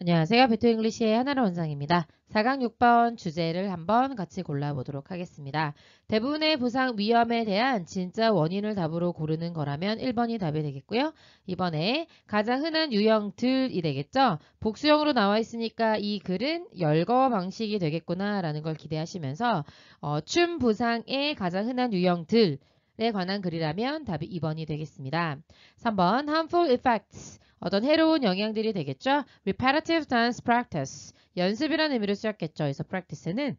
안녕하세요. 베토 잉글리시의 하나로 원상입니다 4강 6번 주제를 한번 같이 골라보도록 하겠습니다. 대부분의 부상 위험에 대한 진짜 원인을 답으로 고르는 거라면 1번이 답이 되겠고요. 이번에 가장 흔한 유형 들이 되겠죠. 복수형으로 나와 있으니까 이 글은 열거 방식이 되겠구나라는 걸 기대하시면서 어, 춤 부상의 가장 흔한 유형 들에 관한 글이라면 답이 2번이 되겠습니다. 3번 harmful effects 어떤 해로운 영향들이 되겠죠? r e p a r a t i v e dance practice. 연습이라는 의미로 쓰였겠죠. 그래서 practice는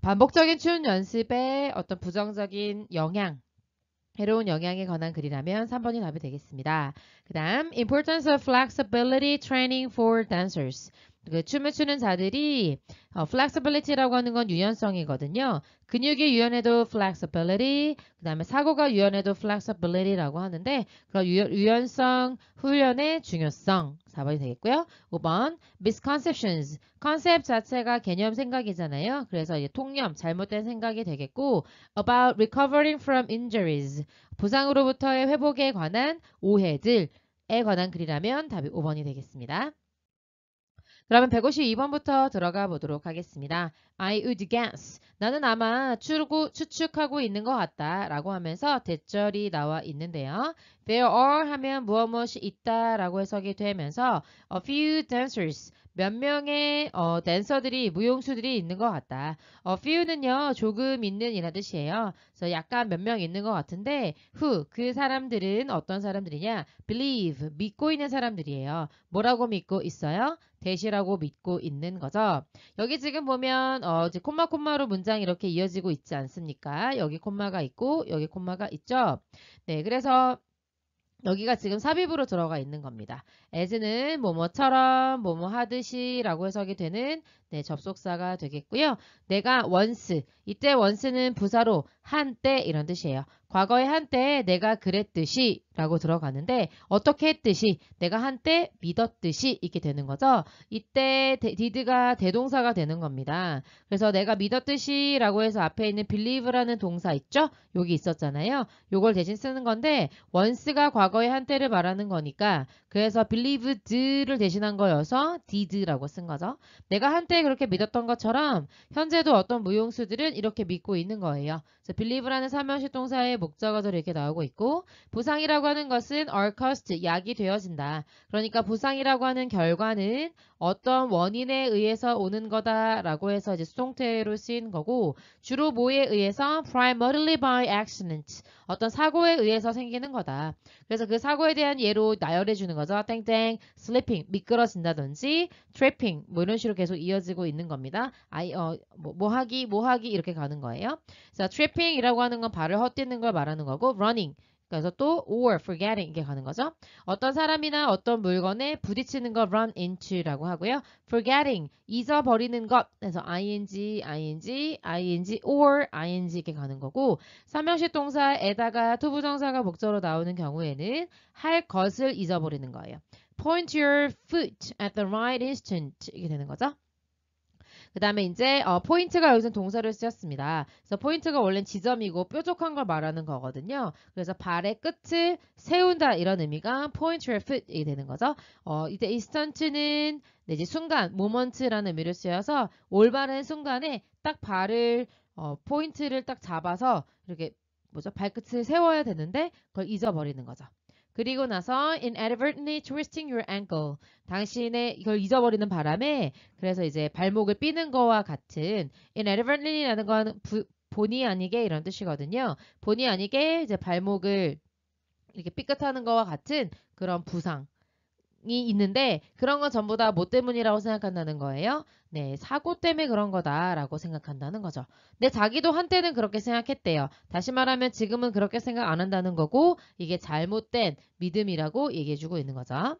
반복적인 춤연습에 어떤 부정적인 영향, 해로운 영향에 관한 글이라면 3번이 답이 되겠습니다. 그 다음, importance of flexibility training for dancers. 그 춤을 추는 자들이 어, flexibility라고 하는 건 유연성이거든요. 근육이 유연해도 flexibility, 그 다음에 사고가 유연해도 flexibility라고 하는데 그런 유연, 성 훈련의 중요성 4번이 되겠고요. 5번 misconceptions, 컨셉 자체가 개념 생각이잖아요. 그래서 이제 통념, 잘못된 생각이 되겠고 about recovering from injuries, 부상으로부터의 회복에 관한 오해들에 관한 글이라면 답이 5번이 되겠습니다. 그러면 152번부터 들어가 보도록 하겠습니다. I would guess. 나는 아마 추구, 추측하고 있는 것 같다. 라고 하면서 대절이 나와 있는데요. There are 하면 무엇 무엇이 있다 라고 해석이 되면서 a few dancers. 몇 명의 어, 댄서들이 무용수들이 있는 것 같다. 어, few는요 조금 있는이라 뜻이에요. 그래서 약간 몇 명 있는 것 같은데 who 그 사람들은 어떤 사람들이냐 believe 믿고 있는 사람들이에요. 뭐라고 믿고 있어요? 대시라고 믿고 있는 거죠. 여기 지금 보면 어, 이제 콤마 콤마로 문장이 렇게 이어지고 있지 않습니까? 여기 콤마가 있고 여기 콤마가 있죠. 네, 그래서 여기가 지금 삽입으로 들어가 있는 겁니다. as는 뭐뭐처럼 뭐뭐 하듯이 라고 해석이 되는 네, 접속사가 되겠고요. 내가 once 이때 once는 부사로 한때 이런 뜻이에요. 과거의 한때 내가 그랬듯이 라고 들어가는데 어떻게 했듯이 내가 한때 믿었듯이 이렇게 되는 거죠. 이때 데, did가 대동사가 되는 겁니다. 그래서 내가 믿었듯이 라고 해서 앞에 있는 believe라는 동사 있죠? 여기 있었잖아요. 요걸 대신 쓰는 건데 once가 과거의 한때를 말하는 거니까 그래서 believed를 대신한 거여서 did라고 쓴 거죠. 내가 한때 그렇게 믿었던 것처럼 현재도 어떤 무용수들은 이렇게 믿고 있는 거예요. 자, believe라는 3형식 동사의 목적어도 이렇게 나오고 있고 부상이라고 하는 것은 or cost, 약이 되어진다. 그러니까 부상이라고 하는 결과는 어떤 원인에 의해서 오는 거다라고 해서 이제 수동태로 쓰인 거고 주로 뭐에 의해서 primarily by accident 어떤 사고에 의해서 생기는 거다. 그래서 그 사고에 대한 예로 나열해 주는 거죠. 땡땡 slipping 미끄러진다든지 tripping 뭐 이런 식으로 계속 이어지고 있는 겁니다. 아이 어뭐 뭐 하기 뭐 하기 이렇게 가는 거예요. 자, trip skipping이라고 하는 건 발을 헛디는 걸 말하는 거고 running 그래서 또 or forgetting 이게 가는 거죠. 어떤 사람이나 어떤 물건에 부딪히는 걸 run into라고 하고요. forgetting 잊어버리는 것 그래서 ing, ing, ing or ing 이게 가는 거고 삼형식 동사에다가 투부정사가 목적으로 나오는 경우에는 할 것을 잊어버리는 거예요. point your foot at the right instant 이게 되는 거죠. 그 다음에 이제 어, 포인트가 여기서 동사를 쓰였습니다. 그래서 포인트가 원래 지점이고 뾰족한 걸 말하는 거거든요. 그래서 발의 끝을 세운다 이런 의미가 포인트 n 프 y 이 되는 거죠. 어, 이때 i 스턴트 a n 는 네, 이제 순간, 모먼트라는 의미를 쓰여서 올바른 순간에 딱 발을 어, 포인트를 딱 잡아서 이렇게 뭐죠 발끝을 세워야 되는데 그걸 잊어버리는 거죠. 그리고 나서 inadvertently twisting your ankle. 당신의 이걸 잊어버리는 바람에 그래서 이제 발목을 삐는 거와 같은 inadvertently라는 건 부, 본의 아니게 이런 뜻이거든요. 본의 아니게 이제 발목을 이렇게 삐끗하는 거와 같은 그런 부상 있는데 그런 건 전부 다뭐 때문이라고 생각한다는 거예요. 네, 사고 때문에 그런 거다라고 생각한다는 거죠. 근데 자기도 한때는 그렇게 생각했대요. 다시 말하면 지금은 그렇게 생각 안 한다는 거고 이게 잘못된 믿음이라고 얘기해주고 있는 거죠.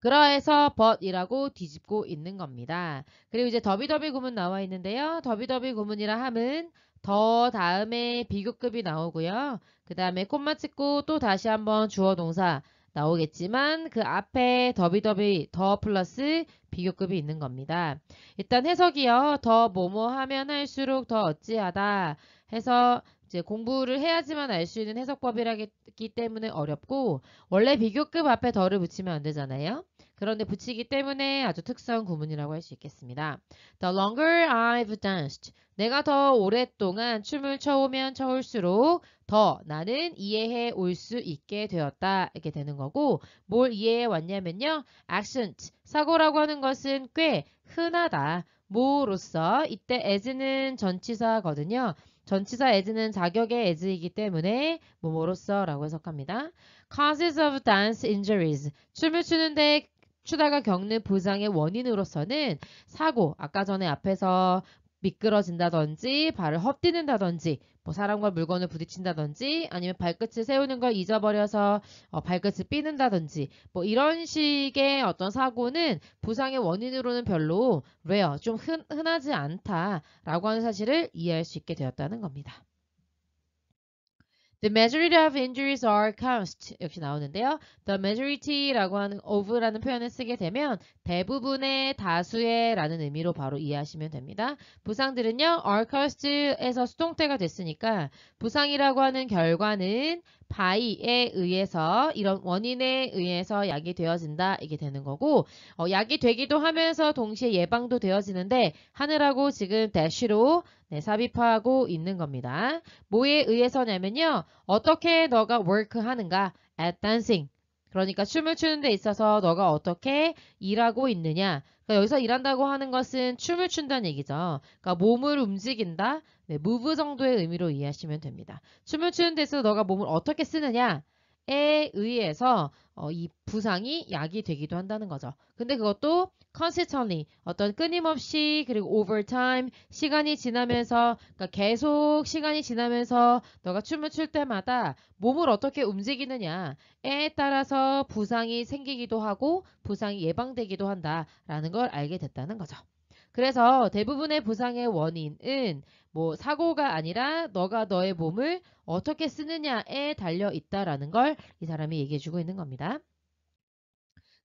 그러해서 벗이라고 뒤집고 있는 겁니다. 그리고 이제 더비더비 구문 나와 있는데요. 더비더비 구문이라 함은 더 다음에 비교급이 나오고요. 그 다음에 콤마 찍고 또 다시 한번 주어 동사 나오겠지만 그 앞에 더비더비 더 플러스 비교급이 있는 겁니다. 일단 해석이요. 더 뭐뭐 하면 할수록 더 어찌하다 해서 이제 공부를 해야지만 알 수 있는 해석법이라기 때문에 어렵고 원래 비교급 앞에 더를 붙이면 안 되잖아요. 그런데 붙이기 때문에 아주 특수한 구문이라고 할 수 있겠습니다. The longer I've danced. 내가 더 오랫동안 춤을 춰오면 춰올수록 더 나는 이해해 올 수 있게 되었다. 이렇게 되는 거고 뭘 이해해 왔냐면요. accent. 사고라고 하는 것은 꽤 흔하다. 뭐로써 이때 as는 전치사거든요. 전치사 as는 자격의 as이기 때문에 뭐뭐로써라고 해석합니다. causes of dance injuries 춤을 추는데 추다가 겪는 부상의 원인으로서는 사고, 아까 전에 앞에서 미끄러진다든지 발을 헛디는다든지뭐 사람과 물건을 부딪힌다든지 아니면 발끝을 세우는 걸 잊어버려서 어, 발끝을 삐는다든지 뭐 이런 식의 어떤 사고는 부상의 원인으로는 별로 레어 좀 흔, 흔하지 않다라고 하는 사실을 이해할 수 있게 되었다는 겁니다. The majority of injuries are caused 역시 나오는데요. The majority라고 하는 of라는 표현을 쓰게 되면 대부분의 다수의 라는 의미로 바로 이해하시면 됩니다. 부상들은요. are caused에서 수동태가 됐으니까 부상이라고 하는 결과는 바이에 의해서 이런 원인에 의해서 약이 되어진다 이게 되는 거고 어, 약이 되기도 하면서 동시에 예방도 되어지는데 하늘하고 지금 대쉬로 네, 삽입하고 있는 겁니다. 뭐에 의해서냐면요. 어떻게 너가 w 크 하는가? at dancing 그러니까 춤을 추는 데 있어서 너가 어떻게 일하고 있느냐. 그러니까 여기서 일한다고 하는 것은 춤을 춘다는 얘기죠. 그러니까 몸을 움직인다. 네, m o 정도의 의미로 이해하시면 됩니다. 춤을 추는 데 있어서 너가 몸을 어떻게 쓰느냐. 에 의해서 어, 이 부상이 약이 되기도 한다는 거죠. 근데 그것도 consistently 어떤 끊임없이 그리고 over time 시간이 지나면서 그러니까 계속 시간이 지나면서 너가 춤을 출 때마다 몸을 어떻게 움직이느냐에 따라서 부상이 생기기도 하고 부상이 예방되기도 한다라는 걸 알게 됐다는 거죠. 그래서 대부분의 부상의 원인은 뭐 사고가 아니라 너가 너의 몸을 어떻게 쓰느냐에 달려 있다라는 걸 이 사람이 얘기해 주고 있는 겁니다.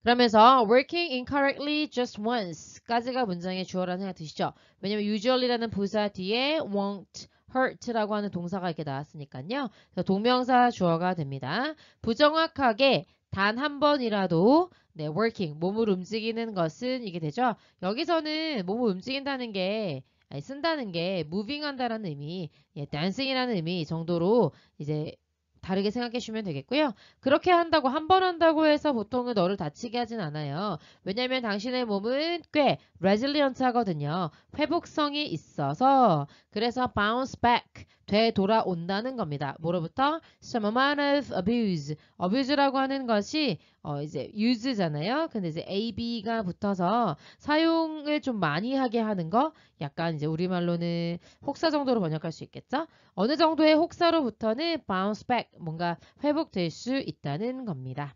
그러면서 working incorrectly just once까지가 문장의 주어라는 생각 드시죠? 왜냐면 usually라는 부사 뒤에 won't hurt라고 하는 동사가 이렇게 나왔으니까요. 동명사 주어가 됩니다. 부정확하게 단한 번이라도 네, working 몸을 움직이는 것은 이게 되죠. 여기서는 몸을 움직인다는 게 아니, 쓴다는 게 moving 한다라는 의미, 예, dancing이라는 의미 정도로 이제 다르게 생각해 주면 되겠고요. 그렇게 한다고 한 번 한다고 해서 보통은 너를 다치게 하진 않아요. 왜냐면 당신의 몸은 꽤 resilient 하거든요. 회복성이 있어서 그래서 bounce back 되돌아온다는 겁니다. 음. 뭐로부터? Some amount of abuse. abuse라고 하는 것이 어 이제 use잖아요. 근데 이제 ab가 붙어서 사용을 좀 많이 하게 하는 거 약간 이제 우리말로는 혹사 정도로 번역할 수 있겠죠? 어느 정도의 혹사로부터는 bounce back 뭔가 회복될 수 있다는 겁니다.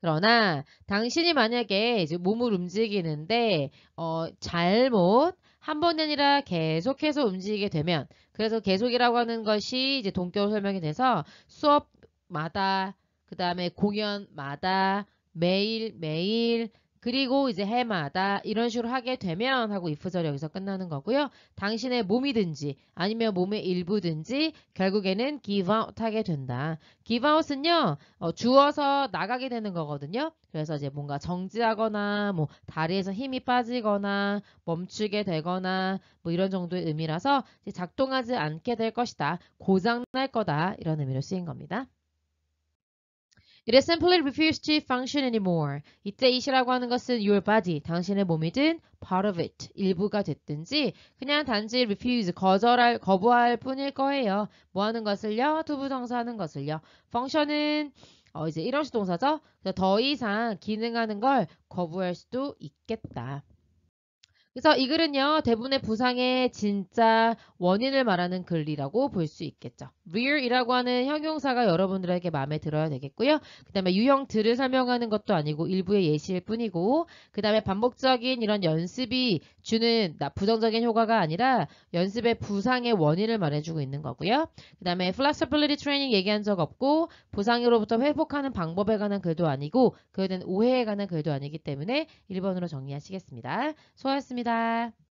그러나 당신이 만약에 이제 몸을 움직이는데 어 잘못 한 번이 니라 계속해서 움직이게 되면 그래서 계속이라고 하는 것이 이제 동격 설명이 돼서 수업마다 그 다음에 공연마다 매일매일 그리고 이제 해마다 이런 식으로 하게 되면 하고 if절 여기서 끝나는 거고요. 당신의 몸이든지 아니면 몸의 일부든지 결국에는 give out 하게 된다. give out은요. 어, 주어서 나가게 되는 거거든요. 그래서 이제 뭔가 정지하거나 뭐 다리에서 힘이 빠지거나 멈추게 되거나 뭐 이런 정도의 의미라서 이제 작동하지 않게 될 것이다. 고장 날 거다. 이런 의미로 쓰인 겁니다. It is simply refused to function anymore. 이때 it이라고 하는 것은 your body, 당신의 몸이든 part of it, 일부가 됐든지 그냥 단지 refuse, 거절할, 거부할 뿐일 거예요. 뭐 하는 것을요? 두부정사 하는 것을요. function은 어, 이제 이런 식 동사죠. 더 이상 기능하는 걸 거부할 수도 있겠다. 그래서 이 글은요. 대부분의 부상의 진짜 원인을 말하는 글이라고 볼 수 있겠죠. rear이라고 하는 형용사가 여러분들에게 마음에 들어야 되겠고요. 그 다음에 유형들을 설명하는 것도 아니고 일부의 예시일 뿐이고 그 다음에 반복적인 이런 연습이 주는 부정적인 효과가 아니라 연습의 부상의 원인을 말해주고 있는 거고요. 그 다음에 flexibility training 얘기한 적 없고 부상으로부터 회복하는 방법에 관한 글도 아니고 그에 대한 오해에 관한 글도 아니기 때문에 1번으로 정리하시겠습니다. 수고하셨습니다. 对。